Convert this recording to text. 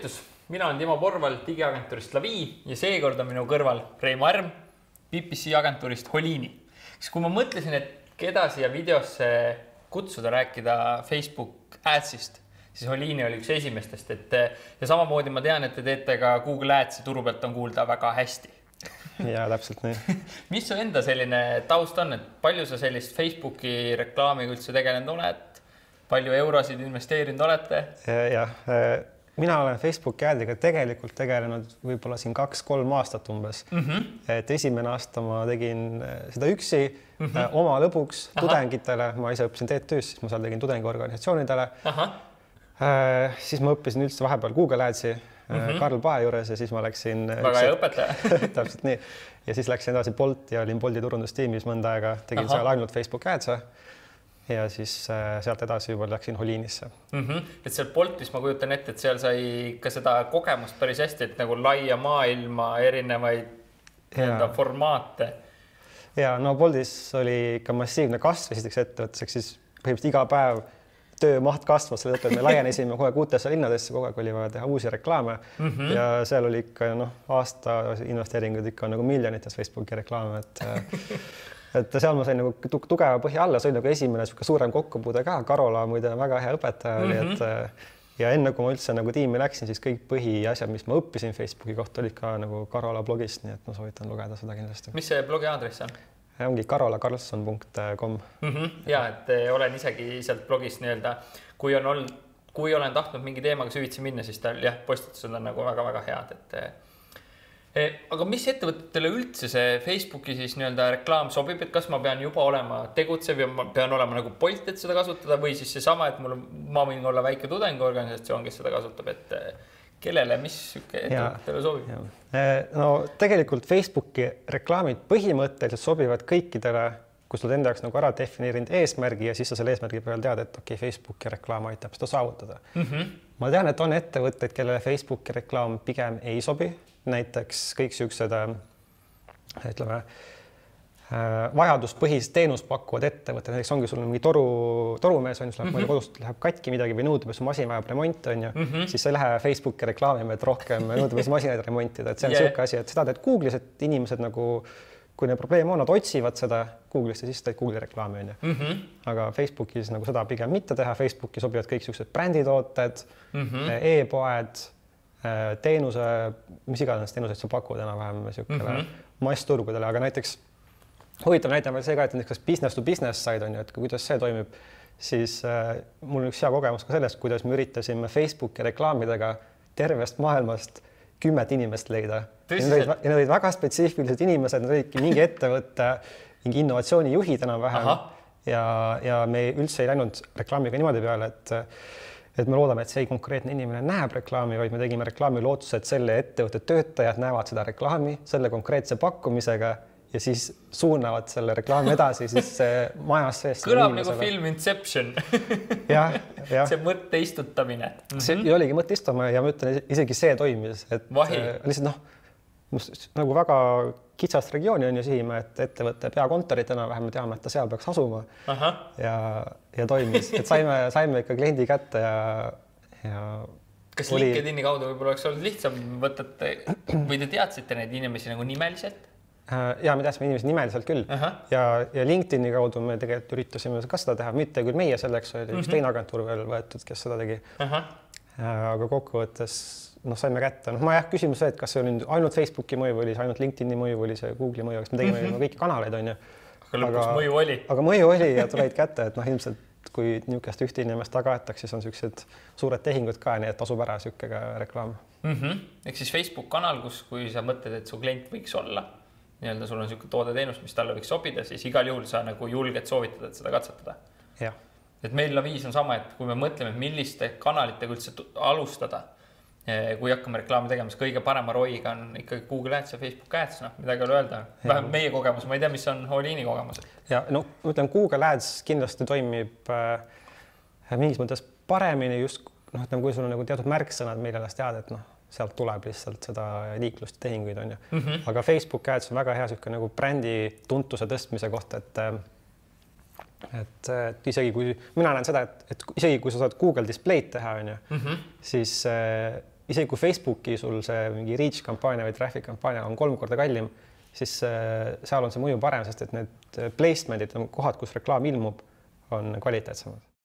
tervitus, mina olen Timo Porval digiagentuurist Lavi ja seekord on minu kõrval Reimo Ärm BBC agentuurist Holini. siis kui ma mõtlesin, et keda siia videosse kutsuda, rääkida Facebook Adsist, siis Holini oli üks esimestest, et ja samamoodi ma tean, et te teete ka Google Adsi turu pealt on kuulda väga hästi ja täpselt nii. mis su enda selline taust on, et palju sa sellist Facebooki reklaamiga üldse tegelenud oled? palju eurosid investeerinud olete ja,? jah, mina olen Facebooki ad'iga tegelikult tegelenud võib-olla siin kaks-kolm aastat umbes mm. -hmm. et esimene aasta ma tegin äh, seda üksi mm -hmm. oma lõbuks Aha. tudengitele, ma ise õppisin TTÜ-s, siis ma seal tegin tudengiorganisatsioonidele. Äh, siis ma õppisin üldse vahepeal Google Adsi mm -hmm. Karl Pae juures ja siis ma läksin. väga hea õpetaja täpselt nii. ja siis läksin edasi Bolti ja olin Bolti turundustiimis mõnda aega, tegin Aha. seal ainult Facebooki Ads'e ja siis äh, sealt edasi juba läksin Holinisse mm. -hmm. et seal Boltis ma kujutan ette, et seal sai ka seda kogemust päris hästi, et nagu laia maailma erinevaid nii-öelda formaate. ja no Boltis oli ikka massiivne kasv esiteks ettevõttes, ehk siis põhimõtteliselt iga päev töömaht kasvas selle tõttu, et me laienesime kogu aeg uutesse linnadesse, kogu aeg oli vaja teha uusi reklaame mm -hmm. ja seal oli ikka noh, aasta investeeringud ikka nagu miljonites Facebooki reklaame, et äh, et seal ma sain nagu tugeva põhja alla, see oli nagu esimene niisugune suurem kokkupuude ka, Karola muide väga hea õpetaja oli mm, -hmm. et mhm. ja enne kui ma üldse nagu tiimi läksin, siis kõik põhiasjad, mis ma õppisin Facebooki kohta, olid ka nagu Karola blogist, nii et ma soovitan lugeda seda kindlasti. mis see blogi aadress on? ongi karolakarlsson.com mm. -hmm. ja et eh, olen isegi sealt blogist nii-öelda, kui on olnud, kui olen tahtnud mingi teemaga süvitsi minna, siis tal jah, postitused on nagu väga-väga head, et eh, Eh, aga mis ettevõtetele üldse see Facebooki siis nii-öelda reklaam sobib, et kas ma pean juba olema tegutsev ja ma pean olema nagu Bolt, et seda kasutada või siis seesama, et mul, ma võin olla väike tudengiorganisatsioon, kes seda kasutab, et eh, kellele, mis ettevõttele sobib? Eh, no tegelikult Facebooki reklaamid põhimõtteliselt sobivad kõikidele, kui sa oled enda jaoks nagu ära defineerinud eesmärgi ja siis sa selle eesmärgi peal tead, et okei okay,, Facebooki reklaam aitab seda saavutada mm. -hmm. ma tean, et on ettevõtteid, kellele Facebooki reklaam pigem ei sobi näiteks kõik siuksed äh, ütleme äh, vajaduspõhist teenust pakkuvad ettevõtted, näiteks ongi sul on mingi toru, torumees on ju, läheb mm -hmm. kodust läheb katki midagi või nõudmismasin vajab remonti, on ju mm, -hmm. siis sa ei lähe Facebooki reklaamima, et rohkem nõudmismasinaid remontida, et see on yeah. niisugune asi, et seda teed Google'is, et inimesed nagu kui neil probleem on, nad otsivad seda Google'ist ja siis teed Google'i reklaami onju mm. -hmm. aga Facebookis nagu seda pigem mitte teha, Facebooki sobivad kõik siuksed bränditooted mm -hmm. E, e-poed Äh, teenuse, mis iganes teenuseid sa pakud enam-vähem niisugune mm -hmm. massturgudele, aga näiteks huvitav näide on veel see ka, et näiteks business to business said on ju, et kuidas see toimib, siis äh, mul on üks hea kogemus ka sellest, kuidas me üritasime Facebooki reklaamidega tervest maailmast kümmet inimest leida. ja need olid väga spetsiifilised inimesed, nad olidki mingi ettevõtte mingi innovatsioonijuhid enam-vähem ja, ja me ei, üldse ei läinud reklaamiga niimoodi peale, et et me loodame, et see konkreetne inimene näeb reklaami, vaid me tegime reklaami lootuse, et selle ettevõtte töötajad näevad seda reklaami selle konkreetse pakkumisega ja siis suunavad selle reklaami edasi siis majas sees. kõlab nagu film Inception. jah, jah. see mõtte istutamine. see mhm. oligi mõtte istutamine ja ma ütlen isegi see toimis, et Vahi. lihtsalt noh nagu väga kitsast regiooni on ju Sihimäe, et ettevõtte peakontorit enam-vähem me teame, et ta seal peaks asuma Aha. ja, ja toimis, et saime, saime ikka kliendi kätte ja, ja kas oli... LinkedIni kaudu võib-olla oleks olnud lihtsam võtta või te teadsite neid inimesi nagu nimeliselt? Äh, ja me teadsime inimesi nimeliselt küll Aha. ja, ja LinkedIni kaudu me tegelikult üritasime ka seda teha, mitte küll meie, selleks oli mm -hmm. üks teine agentuur veel võetud, kes seda tegi. Äh, aga kokkuvõttes noh, saime kätte, noh, ma jah, küsimus see, et kas see oli nüüd ainult Facebooki mõju või oli see ainult LinkedIni mõju või oli see Google'i mõju, eks me tegime mm -hmm. kõiki kanaleid, onju. aga lõpuks mõju oli. aga mõju oli ja tulid kätte, et noh, ilmselt kui niisugust ühte inimest taga aetakse, siis on niisugused suured tehingud ka, nii et tasub ära niisugune ka reklaam mm -hmm.. ehk siis Facebook kanal, kus, kui sa mõtled, et su klient võiks olla nii-öelda sul on niisugune toodeteenus, mis talle võiks sobida, siis igal juhul sa nagu julged soovitada, et seda katsetada. jah et meil Laviis on sama, et kui me mõtleme, milliste kanalitega üldse alustada, eh, kui hakkame reklaami tegema, siis kõige parema ROI-ga on ikkagi Google Ads ja Facebook Ads, noh, midagi ei ole öelda. vähemalt meie kogemus, ma ei tea, mis on Oliini kogemus. ja no ma ütlen, Google Ads kindlasti toimib äh, mingis mõttes paremini just noh, ütleme, kui sul on nagu teatud märksõnad, millele sa tead, et noh, sealt tuleb lihtsalt seda liiklust, tehinguid on ju mm. -hmm. aga Facebook Ads on väga hea niisugune nagu brändi tuntuse tõstmise koht, et äh, et, äh, et isegi kui mina näen seda, et, et isegi kui sa saad Google Display'd teha, onju, mhm. siis äh, isegi kui Facebooki sul see mingi reach kampaania või traffic kampaania on kolm korda kallim, siis äh, seal on see mõju parem, sest et need äh, placement'id, kohad, kus reklaam ilmub, on kvaliteetsemad